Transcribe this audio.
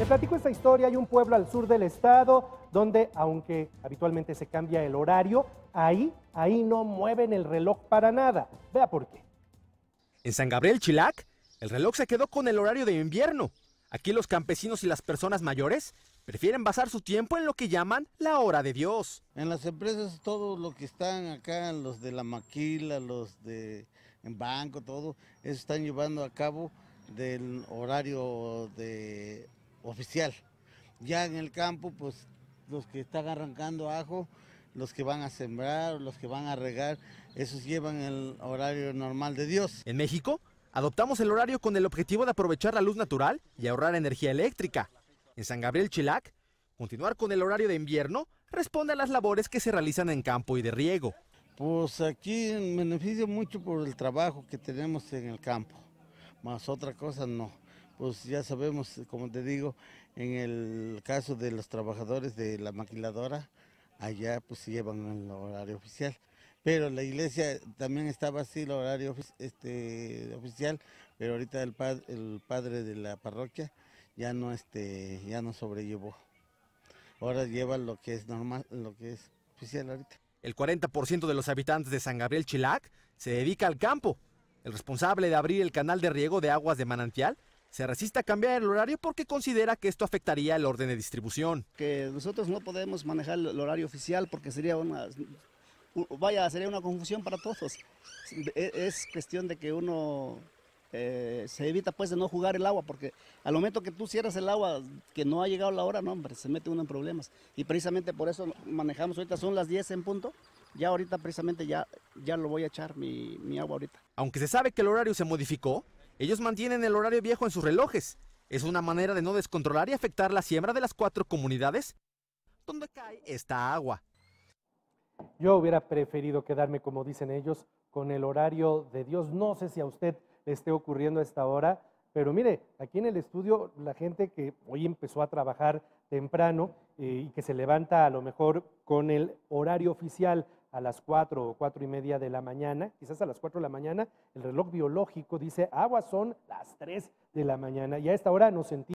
Te platico esta historia. Hay un pueblo al sur del estado donde, aunque habitualmente se cambia el horario, ahí, ahí no mueven el reloj para nada. Vea por qué. En San Gabriel, Chilac, el reloj se quedó con el horario de invierno. Aquí los campesinos y las personas mayores prefieren basar su tiempo en lo que llaman la hora de Dios. En las empresas todo lo que están acá, los de la maquila, los de banco, todo, están llevando a cabo del horario de oficial. Ya en el campo, pues los que están arrancando ajo, los que van a sembrar, los que van a regar, esos llevan el horario normal de Dios. En México, adoptamos el horario con el objetivo de aprovechar la luz natural y ahorrar energía eléctrica. En San Gabriel Chilac, continuar con el horario de invierno responde a las labores que se realizan en campo y de riego. Pues aquí beneficio mucho por el trabajo que tenemos en el campo, más otra cosa no pues ya sabemos, como te digo, en el caso de los trabajadores de la maquiladora, allá pues llevan el horario oficial. Pero la iglesia también estaba así, el horario este, oficial, pero ahorita el, el padre de la parroquia ya no, este, ya no sobrellevó. Ahora lleva lo que es normal, lo que es oficial ahorita. El 40% de los habitantes de San Gabriel Chilac se dedica al campo. El responsable de abrir el canal de riego de aguas de manantial se resiste a cambiar el horario porque considera que esto afectaría el orden de distribución. Que nosotros no podemos manejar el horario oficial porque sería una vaya, sería una confusión para todos. E, es cuestión de que uno eh, se evita pues de no jugar el agua, porque al momento que tú cierras el agua, que no ha llegado la hora, no hombre, se mete uno en problemas. Y precisamente por eso manejamos ahorita, son las 10 en punto, ya ahorita precisamente ya, ya lo voy a echar mi, mi agua ahorita. Aunque se sabe que el horario se modificó, ellos mantienen el horario viejo en sus relojes. Es una manera de no descontrolar y afectar la siembra de las cuatro comunidades donde cae esta agua. Yo hubiera preferido quedarme, como dicen ellos, con el horario de Dios. No sé si a usted le esté ocurriendo a esta hora, pero mire, aquí en el estudio la gente que hoy empezó a trabajar temprano eh, y que se levanta a lo mejor con el horario oficial a las 4 o 4 y media de la mañana, quizás a las 4 de la mañana, el reloj biológico dice, aguas son las 3 de la mañana y a esta hora nos sentimos...